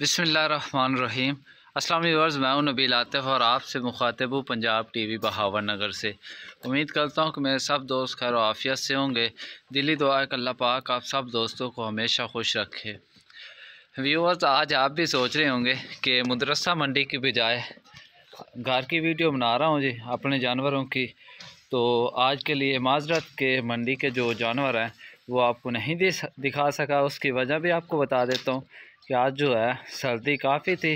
बिसमीम अस्सलाम व्यूवर्स मैं नबी आतिफ़ और आपसे मुखातिब हूँ पंजाब टीवी बहावर नगर से उम्मीद करता हूँ कि मेरे सब दोस्त खैर आफियत से होंगे दिली दुआ के अल्लाह पाक आप सब दोस्तों को हमेशा खुश रखे व्यूवर्स आज आप भी सोच रहे होंगे कि मदरसा मंडी की बजाय घर की वीडियो बना रहा हूँ जी अपने जानवरों की तो आज के लिए माजरत के मंडी के जो जानवर हैं वो आपको नहीं दिखा सका उसकी वजह भी आपको बता देता हूँ कि आज जो है सर्दी काफ़ी थी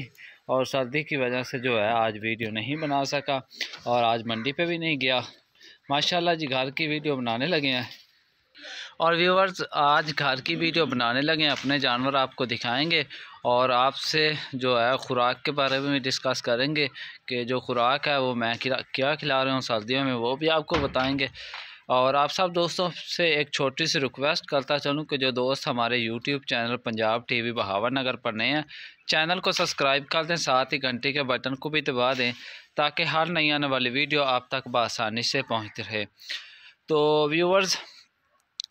और सर्दी की वजह से जो है आज वीडियो नहीं बना सका और आज मंडी पे भी नहीं गया माशाल्लाह जी घर की वीडियो बनाने लगे हैं और व्यूवर्स आज घर की वीडियो बनाने लगे हैं अपने जानवर आपको दिखाएंगे और आपसे जो है ख़ुराक के बारे में भी डिस्कस करेंगे कि जो खुराक है वो मैं क्या खिला रहा हूँ सर्दियों में वो भी आपको बताएँगे और आप सब दोस्तों से एक छोटी सी रिक्वेस्ट करता चलूँ कि जो दोस्त हमारे YouTube channel Punjab TV Bahawalnagar पर नए हैं चैनल को सब्सक्राइब कर दें साथ ही घंटी के बटन को भी दबा दें ताकि हर नई आने वाली वीडियो आप तक बसानी से पहुँच रहे तो व्यूवर्स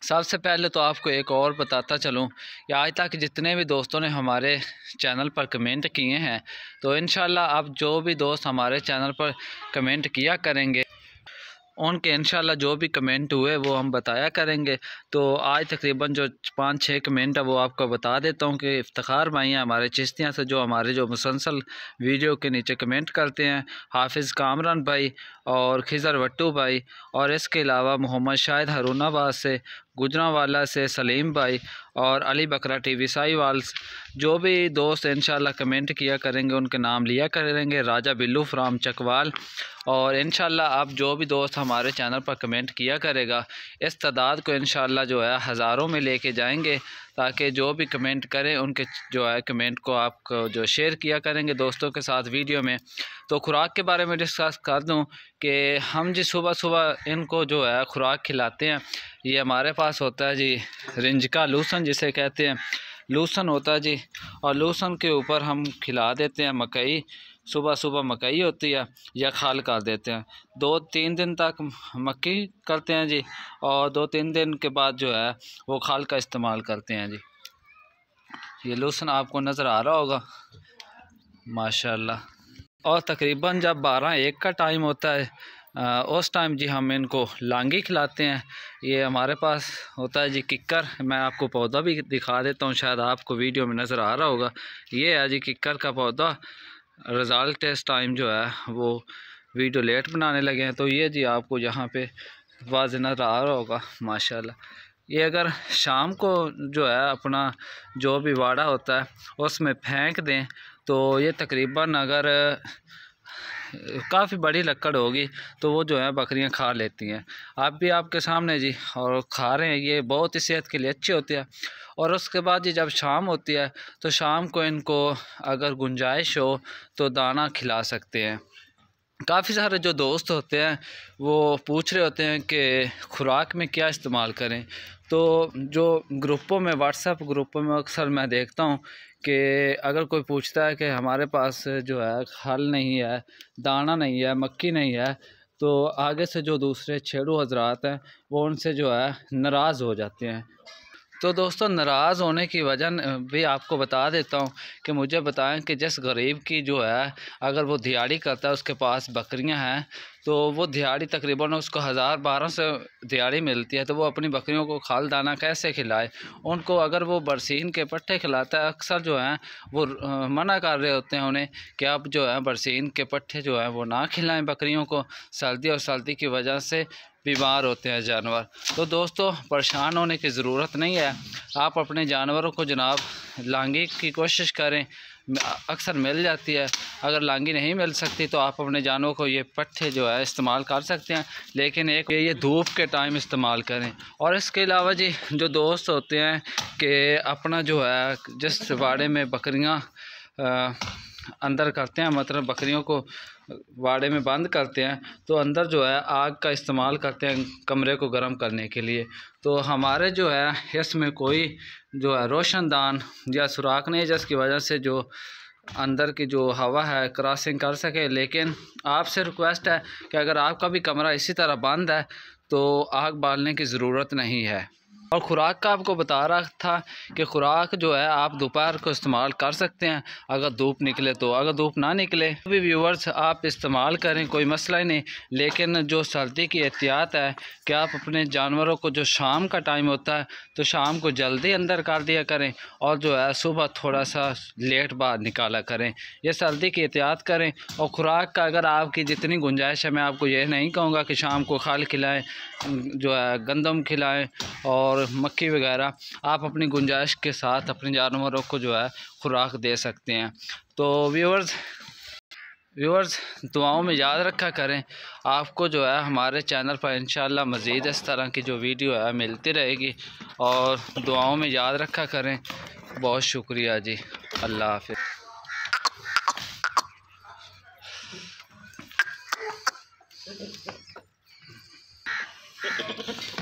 सबसे पहले तो आपको एक और बताता चलूँ कि आज तक जितने भी दोस्तों ने हमारे चैनल पर कमेंट किए हैं तो इन आप जो भी दोस्त हमारे चैनल पर कमेंट किया करेंगे उनके इन जो भी कमेंट हुए वो हम बताया करेंगे तो आज तकरीबन जो पाँच छः कमेंट है वो आपको बता देता हूँ कि इफ्तार भाई हैं हमारे चिश्तियाँ से जो हमारे जो मुसलसल वीडियो के नीचे कमेंट करते हैं हाफिज़ कामरान भाई और खिज़र वट्टू भाई और इसके अलावा मोहम्मद शाहिद हरुणाबाद से गुजरावाला से सलीम भाई और अली बकरा टी वी साईवाल जो भी दोस्त इन कमेंट किया करेंगे उनके नाम लिया करेंगे राजा बिल्लू फ्राम चकवाल और इन आप जो भी दोस्त हमारे चैनल पर कमेंट किया करेगा इस तादाद को इन जो है हज़ारों में लेके जाएंगे ताकि जो भी कमेंट करें उनके जो है कमेंट को आप जो शेयर किया करेंगे दोस्तों के साथ वीडियो में तो खुराक के बारे में डिस्कस कर दूं कि हम जी सुबह सुबह इनको जो है खुराक खिलाते हैं ये हमारे पास होता है जी रिंजका लूसन जिसे कहते हैं लूसन होता है जी और लूसन के ऊपर हम खिला देते हैं मकई सुबह सुबह मकई होती है या खाल कर देते हैं दो तीन दिन तक मक्की करते हैं जी और दो तीन दिन के बाद जो है वो खाल का इस्तेमाल करते हैं जी ये लूसन आपको नज़र आ रहा होगा माशाल्लाह और तकरीबन जब बारह एक का टाइम होता है आ, उस टाइम जी हम इनको लांगी खिलाते हैं ये हमारे पास होता है जी किक्कर मैं आपको पौधा भी दिखा देता हूँ शायद आपको वीडियो में नज़र आ रहा होगा ये है जी किक्कर का पौधा रिज़ल्ट इस टाइम जो है वो वीडियो लेट बनाने लगे हैं तो ये जी आपको यहाँ पे वाज नज़र आ रहा होगा माशाल्लाह ये अगर शाम को जो है अपना जो भी वाड़ा होता है उसमें फेंक दें तो ये तकरीबन अगर काफ़ी बड़ी लकड़ होगी तो वो जो है बकरियां खा लेती हैं आप भी आपके सामने जी और खा रहे हैं ये बहुत ही सेहत के लिए अच्छी होती है और उसके बाद जी जब शाम होती है तो शाम को इनको अगर गुंजाइश हो तो दाना खिला सकते हैं काफ़ी सारे जो दोस्त होते हैं वो पूछ रहे होते हैं कि खुराक में क्या इस्तेमाल करें तो जो ग्रुपों में व्हाट्सएप ग्रुपों में अक्सर मैं देखता हूँ कि अगर कोई पूछता है कि हमारे पास जो है हल नहीं है दाना नहीं है मक्की नहीं है तो आगे से जो दूसरे छेड़ू हजरात हैं वो उनसे जो है नाराज़ हो जाते हैं तो दोस्तों नाराज़ होने की वजह भी आपको बता देता हूँ कि मुझे बताएं कि जिस गरीब की जो है अगर वो दिहाड़ी करता है उसके पास बकरियाँ हैं तो वो दिहाड़ी तकरीबन उसको हज़ार बारह सौ दिहाड़ी मिलती है तो वो अपनी बकरियों को खाल दाना कैसे खिलाए उनको अगर वो बरसीन के पट्टे खिलाता है अक्सर जो हैं वो मना कर रहे होते हैं उन्हें कि आप जो है बरसीन के पट्टे जो हैं वो ना खिलाएं बकरियों को सर्दी और सर्दी की वजह से बीमार होते हैं जानवर तो दोस्तों परेशान होने की ज़रूरत नहीं है आप अपने जानवरों को जनाब लांगी की कोशिश करें अक्सर मिल जाती है अगर लांगी नहीं मिल सकती तो आप अपने जानवरों को ये पट्टे जो है इस्तेमाल कर सकते हैं लेकिन एक ये धूप के टाइम इस्तेमाल करें और इसके अलावा जी जो दोस्त होते हैं कि अपना जो है जिस बाड़े में बकरियाँ अंदर करते हैं मतलब बकरियों को वाड़े में बंद करते हैं तो अंदर जो है आग का इस्तेमाल करते हैं कमरे को गर्म करने के लिए तो हमारे जो है इसमें कोई जो है रोशनदान या सुराख नहीं जिसकी वजह से जो अंदर की जो हवा है क्रॉसिंग कर सके लेकिन आपसे रिक्वेस्ट है कि अगर आपका भी कमरा इसी तरह बंद है तो आग बालने की ज़रूरत नहीं है और ख़ुराक का आपको बता रहा था कि खुराक जो है आप दोपहर को इस्तेमाल कर सकते हैं अगर धूप निकले तो अगर धूप ना निकले अभी व्यूवर्स आप इस्तेमाल करें कोई मसला नहीं लेकिन जो सर्दी की एहतियात है कि आप अपने जानवरों को जो शाम का टाइम होता है तो शाम को जल्दी अंदर कर दिया करें और जो है सुबह थोड़ा सा लेट बाद निकाला करें यह सर्दी की एहतियात करें और ख़ुराक का अगर आपकी जितनी गुंजाइश है मैं आपको यह नहीं कहूँगा कि शाम को खाल खिलाएँ जो है गंदम खिलाएँ और मक्खी मक्की वगैरह आप अपनी गुंजाइश के साथ अपने जानवरों को जो है खुराक दे सकते हैं तो व्यूवर्स व्यूवर्स दुआओं में याद रखा करें आपको जो है हमारे चैनल पर इन मज़ीद इस तरह की जो वीडियो है मिलती रहेगी और दुआओं में याद रखा करें बहुत शुक्रिया जी अल्लाह हाफि Thank you.